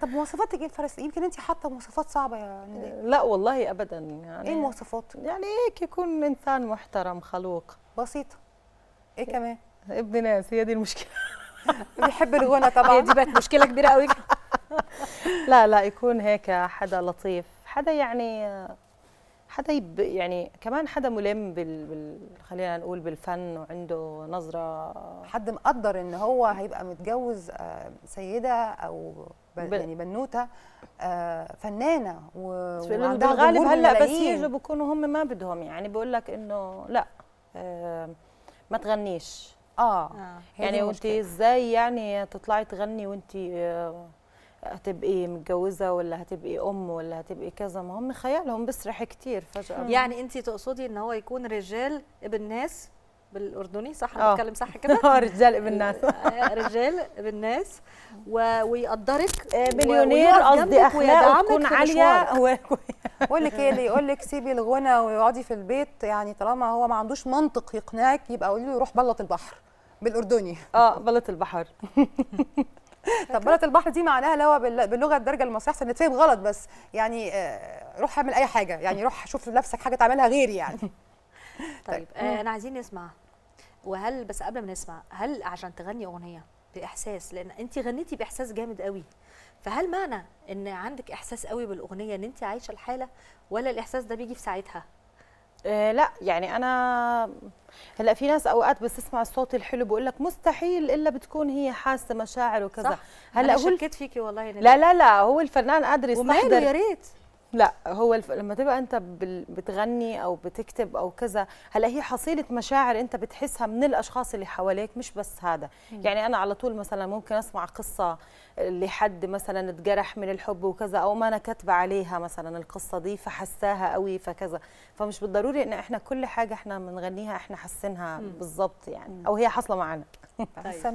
طب مواصفاتك ايه فرس يمكن انت حاطه مواصفات صعبه يا نداء آه، لا والله ابدا يعني ايه مواصفات يعني هيك يكون انسان محترم خلوق بسيطه إيه, ايه كمان ابن ناس هي دي المشكله بيحب الغنى طبعا دي بقت مشكله كبيره قوي لا لا يكون هيك حدا لطيف حدا يعني حدا يب يعني كمان حدا ملم بال, بال خلينا نقول بالفن وعنده نظره حد مقدر ان هو هيبقى متجوز آه، سيده او بل يعني بنوته آه، فنانه و... وعندها بالغالب هلا بس يجوا بكونوا هم ما بدهم يعني بقول لك انه لا آه، ما تغنيش اه, آه. يعني وانت ازاي يعني تطلعي تغني وانت هتبقي متجوزه ولا هتبقي ام ولا هتبقي كذا ما هم خيالهم بيسرح كتير فجاه يعني انت تقصدي ان هو يكون رجال ابن ناس بالاردني صح انا آه. بتكلم صح كده اه رجال ابن ناس آه، رجال ابن ناس و... ويقدرك آه، مليونير قصدي اخلاقه تكون عاليه بقول لك ايه اللي يقول لك سيبي الغنى واقعدي في البيت يعني طالما هو ما عندوش منطق يقنعك يبقى قولي له روح بلط البحر بالاردني اه بلط البحر طب بلد البحر دي معناها لو باللغه الدرجه المصريه احسن نتفهم غلط بس يعني آه، روح اعمل اي حاجه يعني روح شوف لنفسك حاجه تعملها غير يعني طيب, طيب. آه، انا عايزين نسمع وهل بس قبل ما نسمع هل عشان تغني اغنيه باحساس لان انت غنيتي باحساس جامد قوي فهل معنى ان عندك احساس قوي بالاغنيه ان انت عايشه الحاله ولا الاحساس ده بيجي في ساعتها آه، لا يعني انا هلا في ناس اوقات بس تسمع الصوت الحلو بقول لك مستحيل الا بتكون هي حاسه مشاعر وكذا صح. هلا هو شكيت فيكي والله لا لا لا هو الفنان قادر يستحضر يا ريت لا هو الف... لما تبقى انت بتغني او بتكتب او كذا هلا هي حصيله مشاعر انت بتحسها من الاشخاص اللي حواليك مش بس هذا مم. يعني انا على طول مثلا ممكن اسمع قصه لحد مثلا اتجرح من الحب وكذا او ما انا كاتبه عليها مثلا القصه دي فحساها قوي فكذا فمش بالضروري ان احنا كل حاجه احنا بنغنيها احنا حاسينها بالظبط يعني او هي حاصله معنا طيب.